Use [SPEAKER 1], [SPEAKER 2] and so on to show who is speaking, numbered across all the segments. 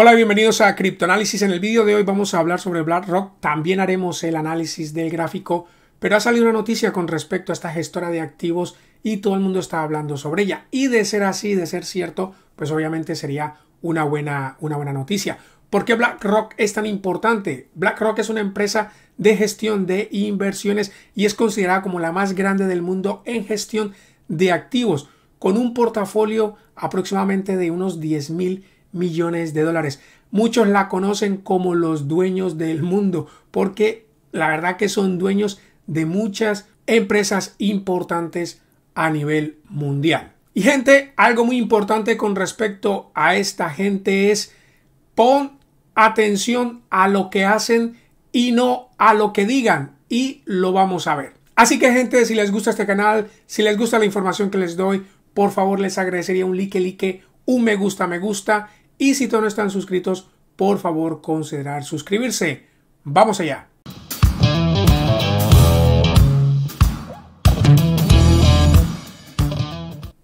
[SPEAKER 1] Hola, bienvenidos a Análisis. En el vídeo de hoy vamos a hablar sobre BlackRock. También haremos el análisis del gráfico, pero ha salido una noticia con respecto a esta gestora de activos y todo el mundo está hablando sobre ella. Y de ser así, de ser cierto, pues obviamente sería una buena, una buena noticia. ¿Por qué BlackRock es tan importante? BlackRock es una empresa de gestión de inversiones y es considerada como la más grande del mundo en gestión de activos, con un portafolio aproximadamente de unos 10 mil millones de dólares. Muchos la conocen como los dueños del mundo, porque la verdad que son dueños de muchas empresas importantes a nivel mundial. Y gente, algo muy importante con respecto a esta gente es pon atención a lo que hacen y no a lo que digan y lo vamos a ver. Así que gente, si les gusta este canal, si les gusta la información que les doy, por favor les agradecería un like, like, un me gusta, me gusta y si todavía no están suscritos, por favor considerar suscribirse. ¡Vamos allá!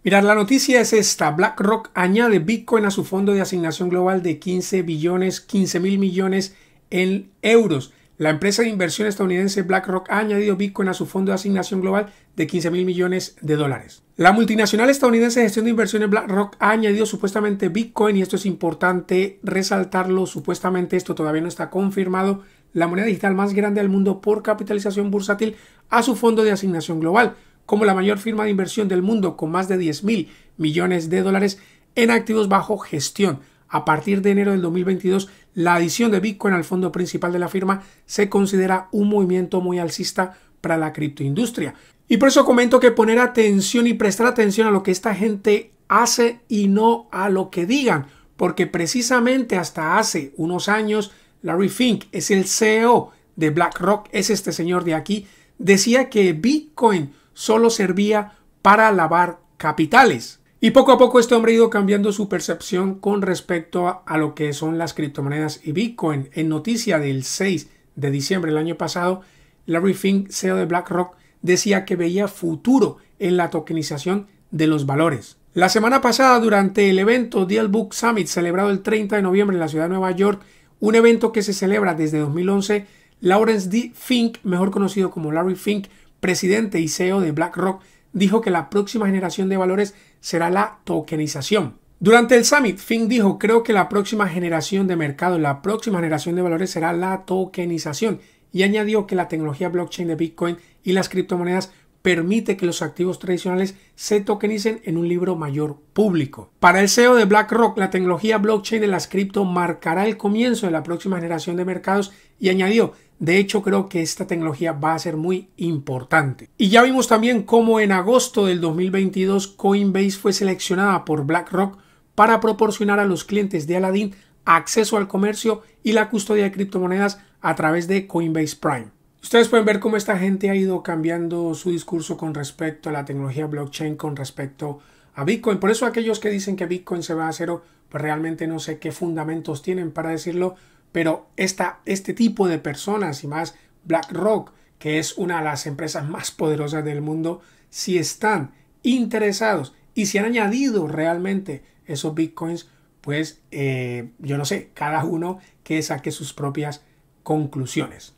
[SPEAKER 1] Mirar, la noticia es esta. BlackRock añade Bitcoin a su fondo de asignación global de 15 billones, 15 mil millones en euros. La empresa de inversión estadounidense BlackRock ha añadido Bitcoin a su fondo de asignación global de 15 mil millones de dólares. La multinacional estadounidense de gestión de inversiones BlackRock ha añadido supuestamente Bitcoin y esto es importante resaltarlo, supuestamente esto todavía no está confirmado, la moneda digital más grande del mundo por capitalización bursátil a su fondo de asignación global. Como la mayor firma de inversión del mundo con más de 10 mil millones de dólares en activos bajo gestión, a partir de enero del 2022, la adición de Bitcoin al fondo principal de la firma se considera un movimiento muy alcista para la criptoindustria. Y por eso comento que poner atención y prestar atención a lo que esta gente hace y no a lo que digan, porque precisamente hasta hace unos años Larry Fink es el CEO de BlackRock, es este señor de aquí, decía que Bitcoin solo servía para lavar capitales. Y poco a poco este hombre ha ido cambiando su percepción con respecto a, lo que son las criptomonedas y Bitcoin. En noticia del 6 de diciembre del año pasado, Larry Fink, CEO de BlackRock, decía que veía futuro en la tokenización de los valores. La semana pasada, durante el evento Deal Book Summit, celebrado el 30 de noviembre en la ciudad de Nueva York, un evento que se celebra desde 2011, Lawrence D. Fink, mejor conocido como Larry Fink, presidente y CEO de BlackRock, dijo que la próxima generación de valores será la tokenización. Durante el summit, Fink dijo, creo que la próxima generación de mercado, la próxima generación de valores será la tokenización y añadió que la tecnología blockchain de Bitcoin y las criptomonedas permite que los activos tradicionales se tokenicen en un libro mayor público. Para el CEO de BlackRock, la tecnología blockchain de las cripto marcará el comienzo de la próxima generación de mercados y añadió, de hecho creo que esta tecnología va a ser muy importante. Y ya vimos también cómo en agosto del 2022 Coinbase fue seleccionada por BlackRock para proporcionar a los clientes de Aladdin acceso al comercio y la custodia de criptomonedas a través de Coinbase Prime. Ustedes pueden ver cómo esta gente ha ido cambiando su discurso con respecto a la tecnología blockchain, con respecto a Bitcoin. Por eso aquellos que dicen que Bitcoin se va a cero, pues realmente no sé qué fundamentos tienen para decirlo, pero este tipo de personas y más BlackRock, que es una de las empresas más poderosas del mundo, si están interesados y si han añadido realmente esos Bitcoins, pues eh, yo no sé, cada uno que saque sus propias conclusiones.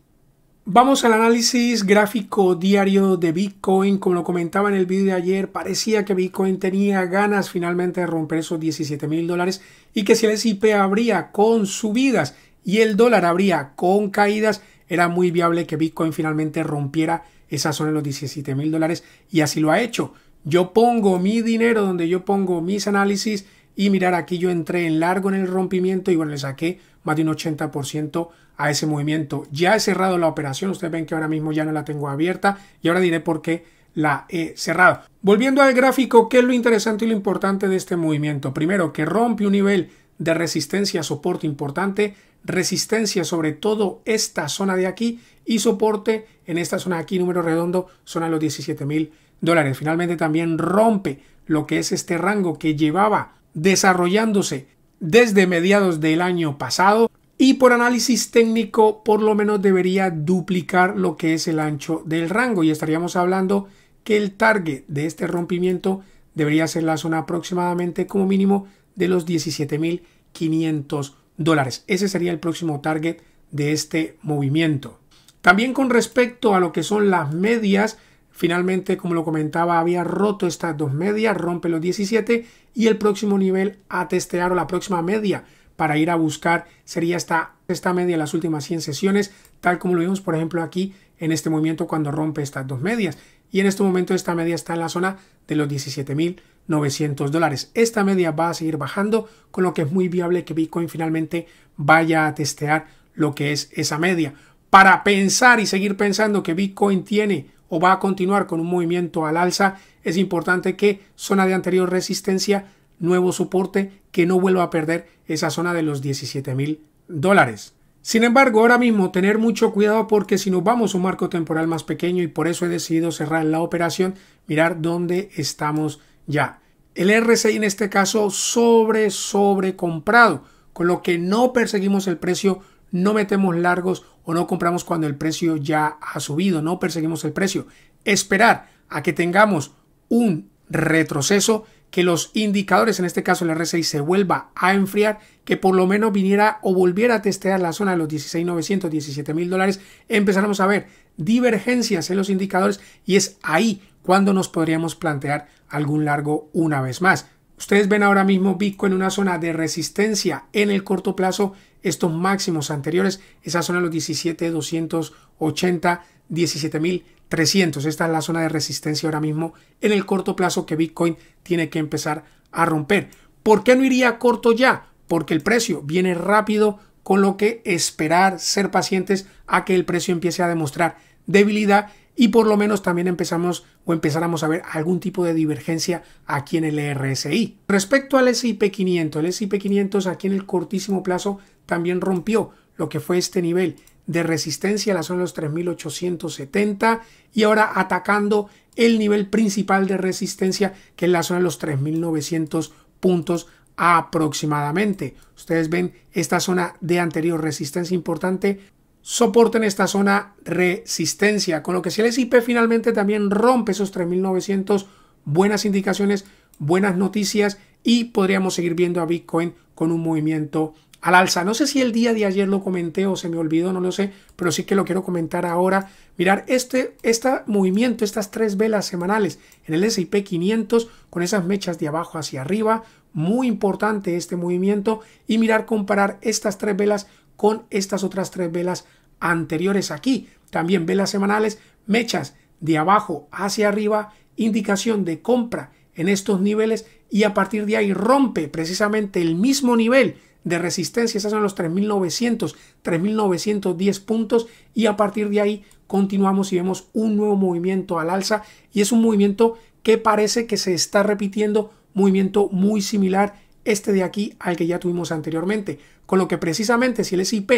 [SPEAKER 1] Vamos al análisis gráfico diario de Bitcoin. Como lo comentaba en el vídeo de ayer, parecía que Bitcoin tenía ganas finalmente de romper esos 17 mil dólares y que si el SIP habría con subidas y el dólar habría con caídas, era muy viable que Bitcoin finalmente rompiera esa zona de los 17 mil dólares y así lo ha hecho. Yo pongo mi dinero donde yo pongo mis análisis y mirar aquí yo entré en largo en el rompimiento y bueno, le saqué más de un 80% a ese movimiento. Ya he cerrado la operación, ustedes ven que ahora mismo ya no la tengo abierta y ahora diré por qué la he cerrado. Volviendo al gráfico, ¿qué es lo interesante y lo importante de este movimiento? Primero, que rompe un nivel de resistencia, soporte importante, resistencia sobre todo esta zona de aquí y soporte en esta zona de aquí, número redondo, son a los 17 mil dólares. Finalmente también rompe lo que es este rango que llevaba desarrollándose desde mediados del año pasado y por análisis técnico por lo menos debería duplicar lo que es el ancho del rango y estaríamos hablando que el target de este rompimiento debería ser la zona aproximadamente como mínimo de los 17.500 dólares. Ese sería el próximo target de este movimiento. También con respecto a lo que son las medias, Finalmente, como lo comentaba, había roto estas dos medias, rompe los 17 y el próximo nivel a testear o la próxima media para ir a buscar sería esta, esta media en las últimas 100 sesiones, tal como lo vimos por ejemplo aquí en este movimiento cuando rompe estas dos medias. Y en este momento esta media está en la zona de los 17.900 dólares. Esta media va a seguir bajando, con lo que es muy viable que Bitcoin finalmente vaya a testear lo que es esa media. Para pensar y seguir pensando que Bitcoin tiene o va a continuar con un movimiento al alza, es importante que zona de anterior resistencia, nuevo soporte, que no vuelva a perder esa zona de los 17 mil dólares. Sin embargo, ahora mismo tener mucho cuidado porque si nos vamos a un marco temporal más pequeño y por eso he decidido cerrar la operación, mirar dónde estamos ya. El RSI en este caso sobre sobre comprado, con lo que no perseguimos el precio no metemos largos o no compramos cuando el precio ya ha subido, no perseguimos el precio. Esperar a que tengamos un retroceso, que los indicadores, en este caso el R6, se vuelva a enfriar, que por lo menos viniera o volviera a testear la zona de los 16.900, 17.000 dólares, empezaremos a ver divergencias en los indicadores y es ahí cuando nos podríamos plantear algún largo una vez más. Ustedes ven ahora mismo Bitcoin en una zona de resistencia en el corto plazo estos máximos anteriores. Esa zona de los 17,280, 17,300. Esta es la zona de resistencia ahora mismo en el corto plazo que Bitcoin tiene que empezar a romper. ¿Por qué no iría corto ya? Porque el precio viene rápido, con lo que esperar, ser pacientes a que el precio empiece a demostrar debilidad y por lo menos también empezamos o empezáramos a ver algún tipo de divergencia aquí en el e RSI. Respecto al SIP 500, el SIP 500 aquí en el cortísimo plazo también rompió lo que fue este nivel de resistencia, la zona de los 3870 y ahora atacando el nivel principal de resistencia que es la zona de los 3900 puntos aproximadamente. Ustedes ven esta zona de anterior resistencia importante soporten esta zona resistencia, con lo que si el SIP finalmente también rompe esos 3.900, buenas indicaciones, buenas noticias y podríamos seguir viendo a Bitcoin con un movimiento al alza. No sé si el día de ayer lo comenté o se me olvidó, no lo sé, pero sí que lo quiero comentar ahora. Mirar este, este movimiento, estas tres velas semanales en el S&P 500 con esas mechas de abajo hacia arriba, muy importante este movimiento y mirar comparar estas tres velas con estas otras tres velas anteriores aquí. También velas semanales, mechas de abajo hacia arriba, indicación de compra en estos niveles y a partir de ahí rompe precisamente el mismo nivel de resistencia, esas son los 3.900, 3.910 puntos y a partir de ahí continuamos y vemos un nuevo movimiento al alza y es un movimiento que parece que se está repitiendo, movimiento muy similar este de aquí al que ya tuvimos anteriormente. Con lo que precisamente si el SIP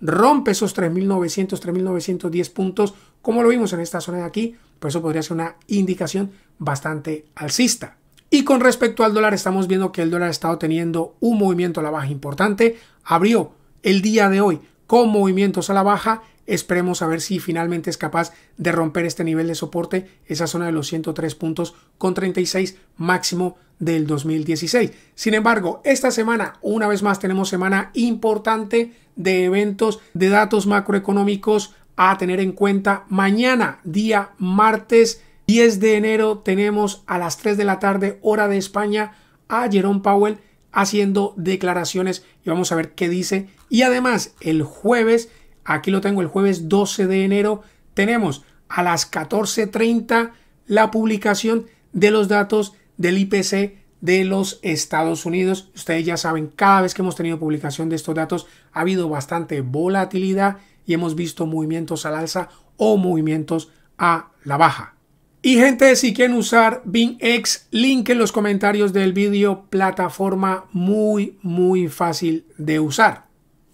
[SPEAKER 1] rompe esos 3.900, 3.910 puntos, como lo vimos en esta zona de aquí, pues eso podría ser una indicación bastante alcista. Y con respecto al dólar, estamos viendo que el dólar ha estado teniendo un movimiento a la baja importante. Abrió el día de hoy con movimientos a la baja Esperemos a ver si finalmente es capaz de romper este nivel de soporte, esa zona de los 103 puntos con 36 máximo del 2016. Sin embargo, esta semana, una vez más, tenemos semana importante de eventos, de datos macroeconómicos a tener en cuenta. Mañana, día martes 10 de enero, tenemos a las 3 de la tarde, hora de España, a Jerome Powell haciendo declaraciones y vamos a ver qué dice. Y además, el jueves Aquí lo tengo el jueves 12 de enero. Tenemos a las 14.30 la publicación de los datos del IPC de los Estados Unidos. Ustedes ya saben, cada vez que hemos tenido publicación de estos datos ha habido bastante volatilidad y hemos visto movimientos al alza o movimientos a la baja. Y gente, si quieren usar BINX, link en los comentarios del vídeo, plataforma muy, muy fácil de usar.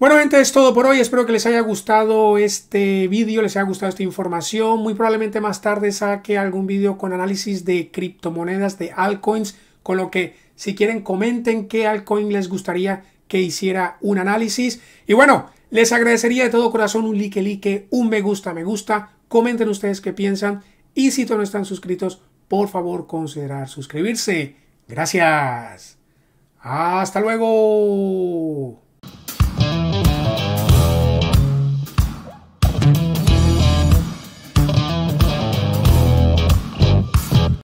[SPEAKER 1] Bueno gente, es todo por hoy. Espero que les haya gustado este vídeo, les haya gustado esta información. Muy probablemente más tarde saque algún vídeo con análisis de criptomonedas, de altcoins, con lo que si quieren comenten qué altcoin les gustaría que hiciera un análisis. Y bueno, les agradecería de todo corazón un like, like, un me gusta, me gusta. Comenten ustedes qué piensan. Y si todavía no están suscritos, por favor considerar suscribirse. Gracias. Hasta luego.